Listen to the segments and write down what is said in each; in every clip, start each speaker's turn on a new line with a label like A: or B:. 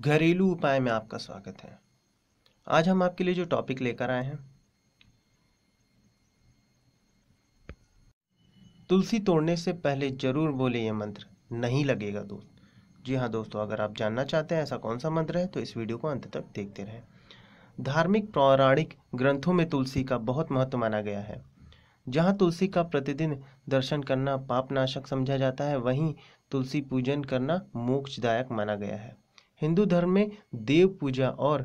A: घरेलू उपाय में आपका स्वागत है आज हम आपके लिए जो टॉपिक लेकर आए हैं तुलसी तोड़ने से पहले जरूर बोले ये मंत्र नहीं लगेगा दोस्त जी हाँ दोस्तों अगर आप जानना चाहते हैं ऐसा कौन सा मंत्र है तो इस वीडियो को अंत तक देखते रहें धार्मिक पौराणिक ग्रंथों में तुलसी का बहुत महत्व माना गया है जहाँ तुलसी का प्रतिदिन दर्शन करना पापनाशक समझा जाता है वहीं तुलसी पूजन करना मोक्षदायक माना गया है हिंदू धर्म में देव पूजा और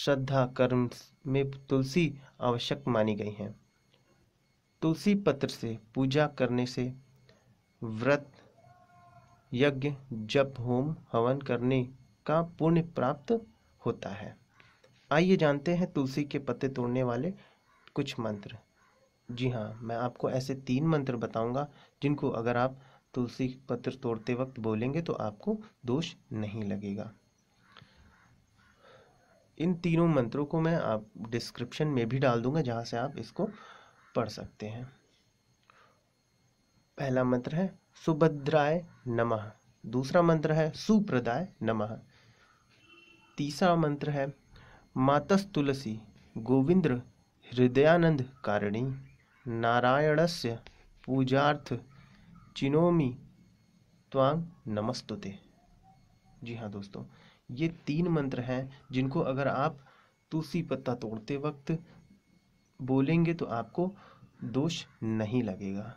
A: श्रद्धा कर्म में तुलसी आवश्यक मानी गई है तुलसी पत्र से पूजा करने से व्रत यज्ञ जप होम हवन करने का पुण्य प्राप्त होता है आइए जानते हैं तुलसी के पत्ते तोड़ने वाले कुछ मंत्र जी हाँ मैं आपको ऐसे तीन मंत्र बताऊंगा जिनको अगर आप तुलसी पत्र तोड़ते वक्त बोलेंगे तो आपको दोष नहीं लगेगा इन तीनों मंत्रों को मैं आप डिस्क्रिप्शन में भी डाल दूंगा जहां से आप इसको पढ़ सकते हैं पहला मंत्र है सुभद्राय नमः दूसरा मंत्र है सुप्रदाय नमः तीसरा मंत्र है मातस तुलसी गोविंद हृदयानंद कारिणी नारायणस्य पूजार्थ चिनोमी त्वां नमस्तुते जी हाँ दोस्तों ये तीन मंत्र हैं जिनको अगर आप तुलसी पत्ता तोड़ते वक्त बोलेंगे तो आपको दोष नहीं लगेगा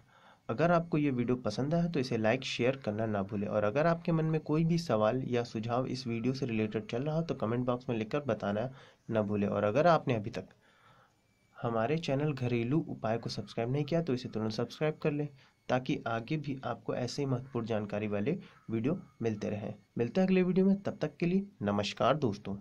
A: अगर आपको ये वीडियो पसंद आया तो इसे लाइक शेयर करना ना भूलें और अगर आपके मन में कोई भी सवाल या सुझाव इस वीडियो से रिलेटेड चल रहा हो तो कमेंट बॉक्स में लिखकर बताना ना भूलें और अगर आपने अभी तक हमारे चैनल घरेलू उपाय को सब्सक्राइब नहीं किया तो इसे तुरंत सब्सक्राइब कर लें ताकि आगे भी आपको ऐसे ही महत्वपूर्ण जानकारी वाले वीडियो मिलते रहें मिलते हैं अगले वीडियो में तब तक के लिए नमस्कार दोस्तों